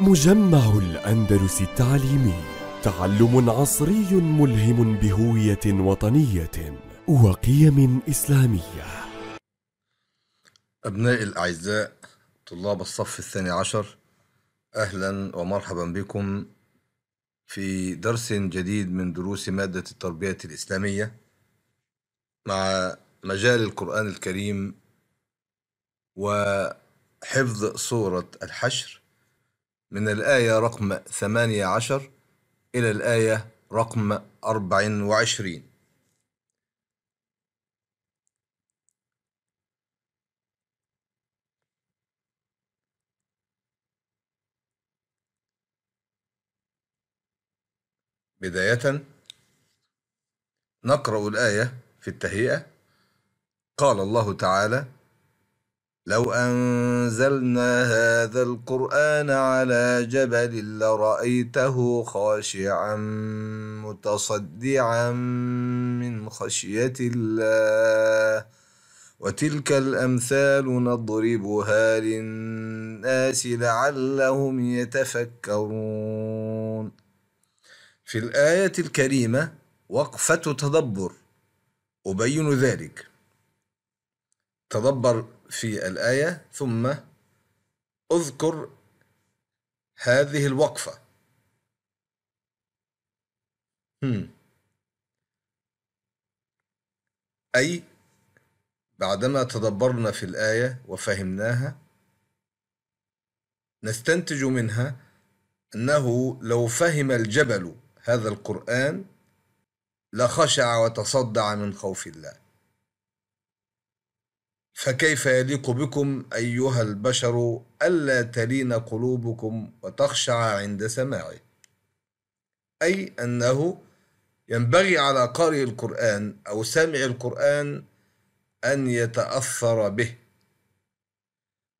مجمع الأندلس التعليمي تعلم عصري ملهم بهوية وطنية وقيم إسلامية أبنائي الأعزاء طلاب الصف الثاني عشر أهلا ومرحبا بكم في درس جديد من دروس مادة التربية الإسلامية مع مجال القرآن الكريم وحفظ سورة الحشر من الآية رقم 18 إلى الآية رقم 24 بداية نقرأ الآية في التهيئة قال الله تعالى لو أنزلنا هذا القرآن على جبل لرأيته خاشعا متصدعا من خشية الله وتلك الأمثال نضربها للناس لعلهم يتفكرون في الآية الكريمة وقفة تدبر أبين ذلك تدبر في الآية ثم اذكر هذه الوقفة هم. أي بعدما تدبرنا في الآية وفهمناها نستنتج منها أنه لو فهم الجبل هذا القرآن لخشع وتصدع من خوف الله فكيف يليق بكم أيها البشر ألا تلين قلوبكم وتخشع عند سماعه أي أنه ينبغي على قارئ القرآن أو سامع القرآن أن يتأثر به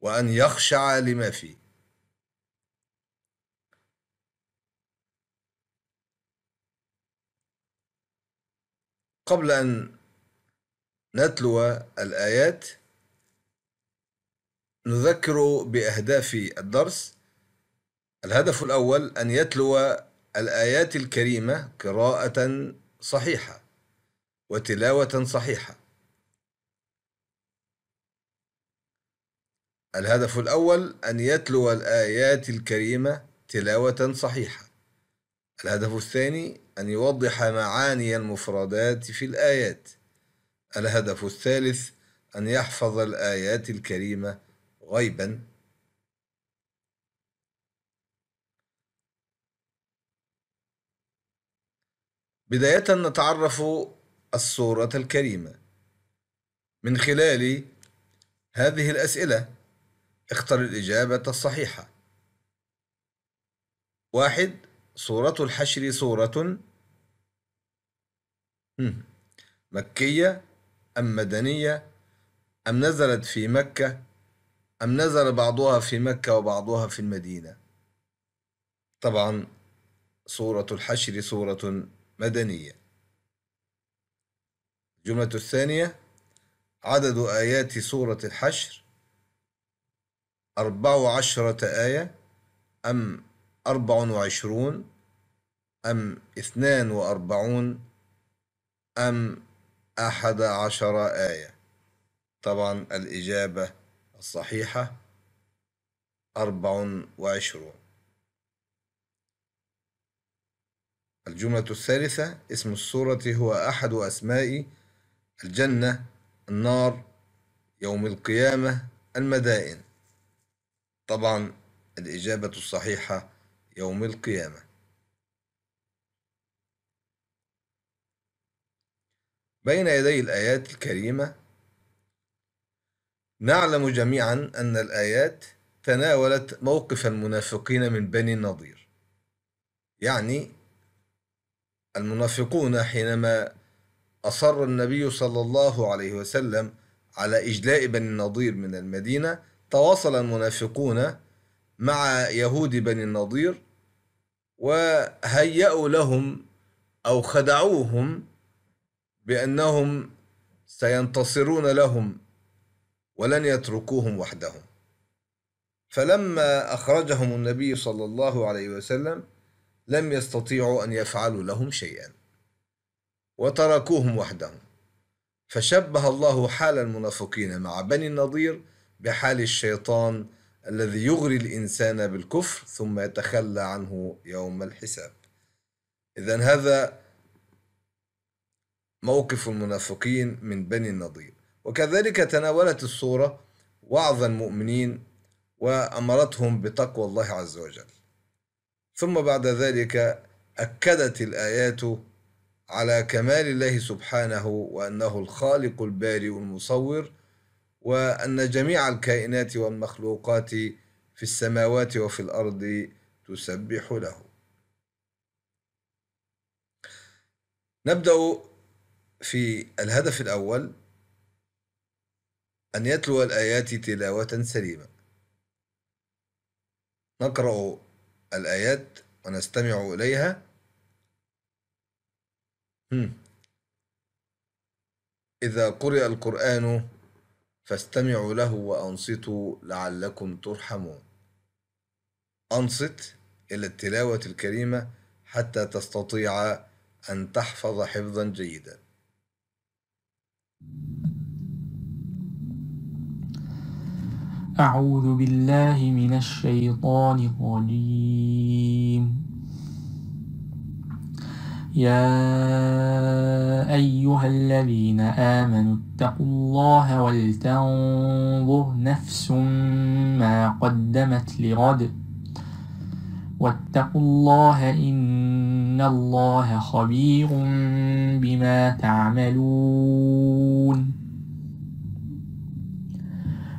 وأن يخشع لما فيه قبل أن نتلو الآيات نذكر بأهداف الدرس الهدف الأول أن يتلو الآيات الكريمة قراءة صحيحة وتلاوة صحيحة الهدف الأول أن يتلو الآيات الكريمة تلاوة صحيحة الهدف الثاني أن يوضح معاني المفردات في الآيات الهدف الثالث أن يحفظ الآيات الكريمة غيبا بداية نتعرف الصورة الكريمة من خلال هذه الأسئلة اختر الإجابة الصحيحة واحد صورة الحشر صورة مكية أم مدنية أم نزلت في مكة أم نزل بعضها في مكة وبعضها في المدينة طبعا سورة الحشر سورة مدنية الجملة الثانية عدد آيات سورة الحشر أربع عشرة آية أم أربع وعشرون أم اثنان وأربعون أم أحد عشر آية طبعا الإجابة الصحيحة أربع وعشرون الجملة الثالثة اسم السورة هو أحد أسماء الجنة النار يوم القيامة المدائن طبعا الإجابة الصحيحة يوم القيامة بين يدي الآيات الكريمة نعلم جميعا أن الآيات تناولت موقف المنافقين من بني النضير يعني المنافقون حينما أصر النبي صلى الله عليه وسلم على إجلاء بني النضير من المدينة تواصل المنافقون مع يهود بني النضير وهيأوا لهم أو خدعوهم بأنهم سينتصرون لهم ولن يتركوهم وحدهم فلما أخرجهم النبي صلى الله عليه وسلم لم يستطيعوا أن يفعلوا لهم شيئا وتركوهم وحدهم فشبه الله حال المنافقين مع بني النضير بحال الشيطان الذي يغري الإنسان بالكفر ثم يتخلى عنه يوم الحساب إذا هذا موقف المنافقين من بني النضير وكذلك تناولت الصورة وعظ المؤمنين وأمرتهم بتقوى الله عز وجل ثم بعد ذلك أكدت الآيات على كمال الله سبحانه وأنه الخالق البارئ المصور وأن جميع الكائنات والمخلوقات في السماوات وفي الأرض تسبح له نبدأ في الهدف الأول أن يتلو الآيات تلاوة سليمة نقرأ الآيات ونستمع إليها إذا قرئ القرآن فاستمعوا له وأنصتوا لعلكم ترحمون أنصت إلى التلاوة الكريمة حتى تستطيع أن تحفظ حفظا جيدا أعوذ بالله من الشيطان الرجيم يا أيها الذين آمنوا اتقوا الله ولتنظر نفس ما قدمت لغد واتقوا الله إن الله خبير بما تعملون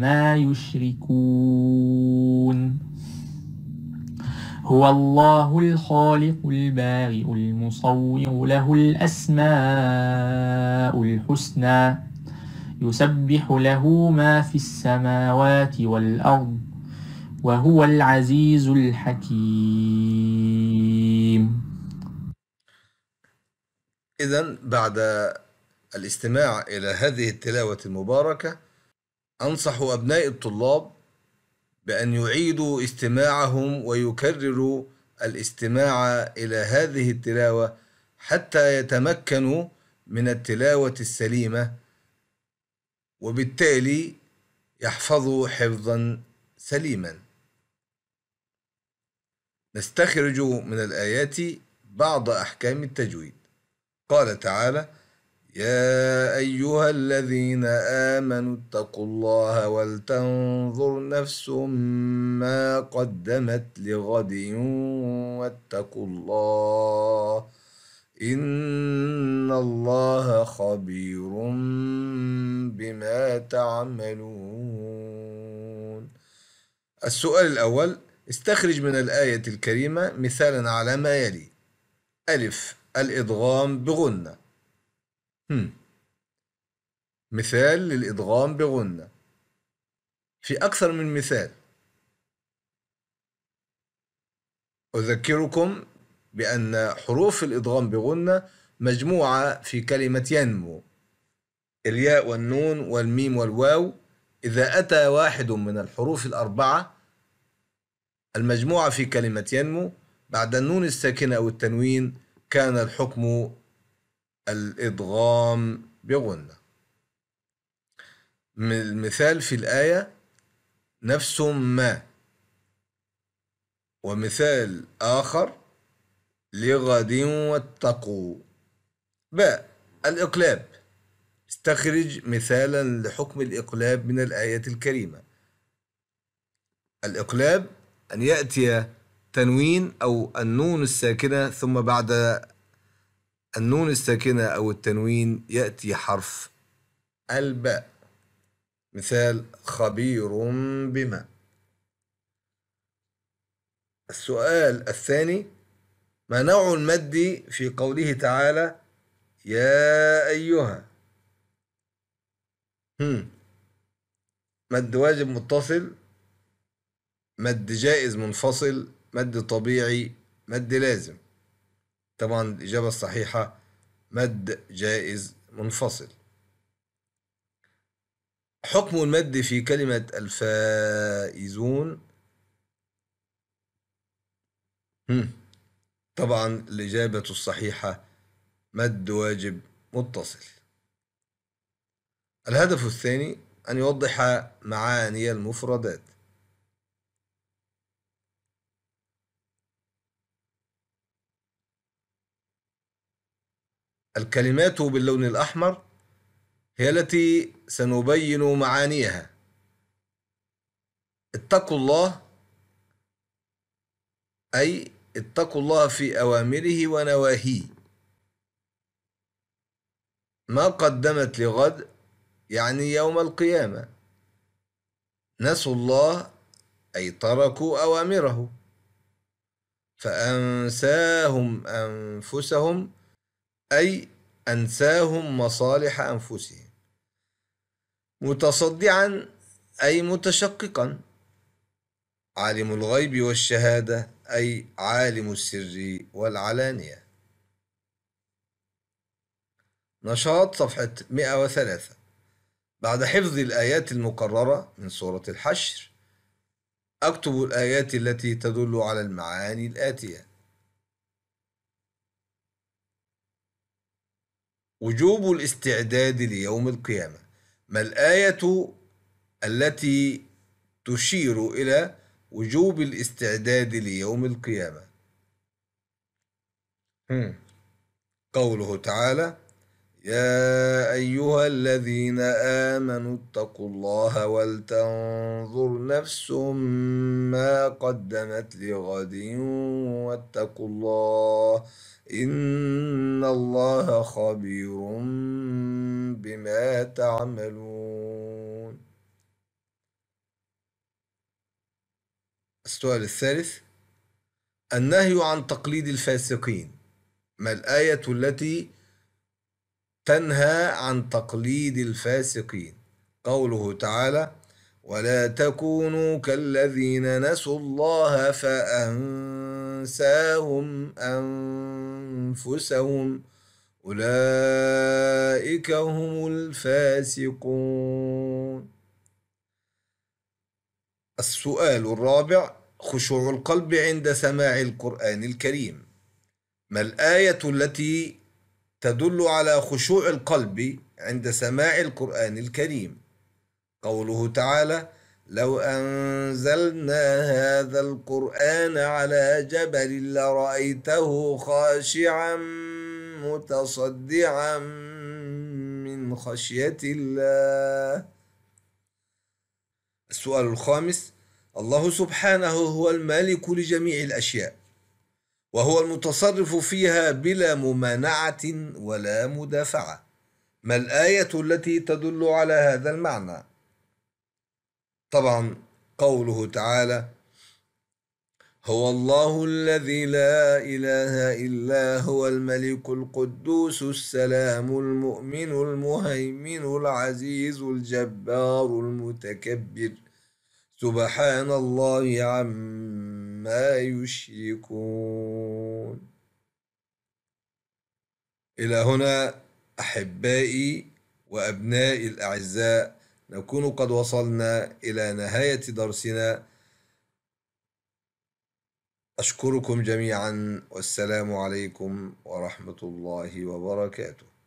ما يشركون هو الله الخالق البارئ المصور له الأسماء الحسنى يسبح له ما في السماوات والأرض وهو العزيز الحكيم إذا بعد الاستماع إلى هذه التلاوة المباركة أنصح أبناء الطلاب بأن يعيدوا استماعهم ويكرروا الاستماع إلى هذه التلاوة حتى يتمكنوا من التلاوة السليمة وبالتالي يحفظوا حفظا سليما نستخرج من الآيات بعض أحكام التجويد قال تعالى يا ايها الذين امنوا اتقوا الله ولتنظر نفس ما قدمت لغد واتقوا الله ان الله خبير بما تعملون السؤال الاول استخرج من الايه الكريمه مثالا على ما يلي الف الادغام بغنه مثال للإدغام بغنة في أكثر من مثال أذكركم بأن حروف الإدغام بغنة مجموعة في كلمة ينمو الياء والنون والميم والواو إذا أتى واحد من الحروف الأربعة المجموعة في كلمة ينمو بعد النون الساكنة أو التنوين كان الحكم الإدغام بغنة مثال في الآية نفس ما ومثال آخر لغد واتقوا باء الإقلاب استخرج مثالا لحكم الإقلاب من الآية الكريمة الإقلاب أن يأتي تنوين أو النون الساكنة ثم بعد النون الساكنة أو التنوين يأتي حرف الباء مثال خبير بما السؤال الثاني ما نوع المد في قوله تعالى يا أيها هم. مد واجب متصل مد جائز منفصل مد طبيعي مد لازم طبعا الإجابة الصحيحة مد جائز منفصل حكم المد في كلمة الفائزون طبعا الإجابة الصحيحة مد واجب متصل الهدف الثاني أن يوضح معاني المفردات الكلمات باللون الأحمر هي التي سنبين معانيها اتقوا الله أي اتقوا الله في أوامره ونواهيه ما قدمت لغد يعني يوم القيامة نسوا الله أي تركوا أوامره فأنساهم أنفسهم أي أنساهم مصالح أنفسهم متصدعا أي متشققا عالم الغيب والشهادة أي عالم السر والعلانية نشاط صفحة 103 بعد حفظ الآيات المقررة من سورة الحشر أكتب الآيات التي تدل على المعاني الآتية وجوب الاستعداد ليوم القيامة ما الآية التي تشير إلى وجوب الاستعداد ليوم القيامة قوله تعالى يا ايها الذين امنوا اتقوا الله ولتنظر نفس ما قدمت لغد واتقوا الله ان الله خبير بما تعملون السؤال الثالث النهي عن تقليد الفاسقين ما الايه التي تنهى عن تقليد الفاسقين قوله تعالى ولا تكونوا كالذين نسوا الله فأنساهم أنفسهم أولئك هم الفاسقون السؤال الرابع خشوع القلب عند سماع القرآن الكريم ما الآية التي تدل على خشوع القلب عند سماع القرآن الكريم قوله تعالى لو أنزلنا هذا القرآن على جبل لرأيته خاشعا متصدعا من خشية الله السؤال الخامس الله سبحانه هو المالك لجميع الأشياء وهو المتصرف فيها بلا ممانعة ولا مدافعة ما الآية التي تدل على هذا المعنى طبعا قوله تعالى هو الله الذي لا إله إلا هو الملك القدوس السلام المؤمن المهيمن العزيز الجبار المتكبر سبحان الله عما عما يشركون إلى هنا أحبائي وأبنائي الأعزاء نكون قد وصلنا إلى نهاية درسنا أشكركم جميعا والسلام عليكم ورحمة الله وبركاته